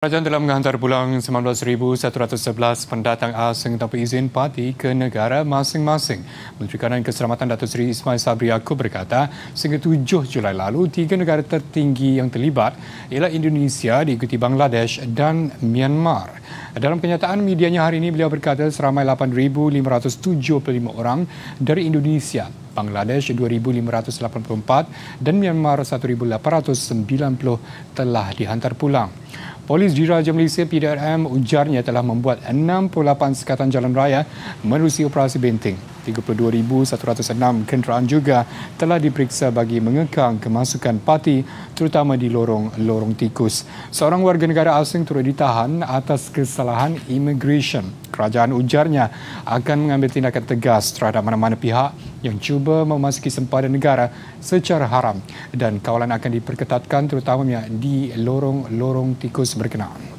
Kerajaan telah menghantar pulang 19,111 pendatang asing tanpa izin parti ke negara masing-masing. Menteri Kanan Keselamatan Datuk Seri Ismail Sabri Yaakob berkata, sehingga 7 Julai lalu, tiga negara tertinggi yang terlibat ialah Indonesia diikuti Bangladesh dan Myanmar. Dalam kenyataan medianya hari ini, beliau berkata seramai 8,575 orang dari Indonesia Bangladesh 2,584 dan Myanmar 1,890 telah dihantar pulang. Polis Diraja Malaysia PDRM ujarnya telah membuat 68 sekatan jalan raya menerusi operasi benting. 32,106 kenderaan juga telah diperiksa bagi mengekang kemasukan parti terutama di lorong-lorong tikus. Seorang warga negara asing turut ditahan atas kesalahan immigration. Kerajaan ujarnya akan mengambil tindakan tegas terhadap mana-mana pihak yang cuba memasuki sempadan negara secara haram dan kawalan akan diperketatkan terutamanya di lorong-lorong tikus berkenaan.